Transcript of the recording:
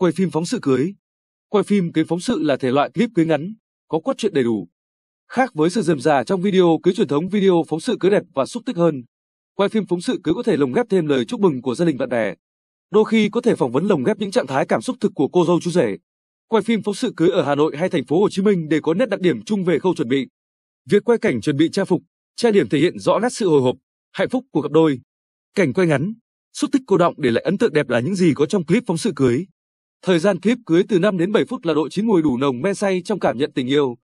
Quay phim phóng sự cưới Quay phim cưới phóng sự là thể loại clip cưới ngắn, có cốt truyện đầy đủ. Khác với sự rườm rà trong video cưới truyền thống video phóng sự cưới đẹp và xúc tích hơn, quay phim phóng sự cưới có thể lồng ghép thêm lời chúc mừng của gia đình bạn bè. Đôi khi có thể phỏng vấn lồng ghép những trạng thái cảm xúc thực của cô dâu chú rể. Quay phim phóng sự cưới ở Hà Nội hay thành phố Hồ Chí Minh để có nét đặc điểm chung về khâu chuẩn bị. Việc quay cảnh chuẩn bị trang phục, trang điểm thể hiện rõ nét sự hồi hộp, hạnh phúc của cặp đôi. Cảnh quay ngắn, xúc tích cô động để lại ấn tượng đẹp là những gì có trong clip phóng sự cưới. Thời gian clip cưới từ 5 đến 7 phút là độ chín mùi đủ nồng men say trong cảm nhận tình yêu.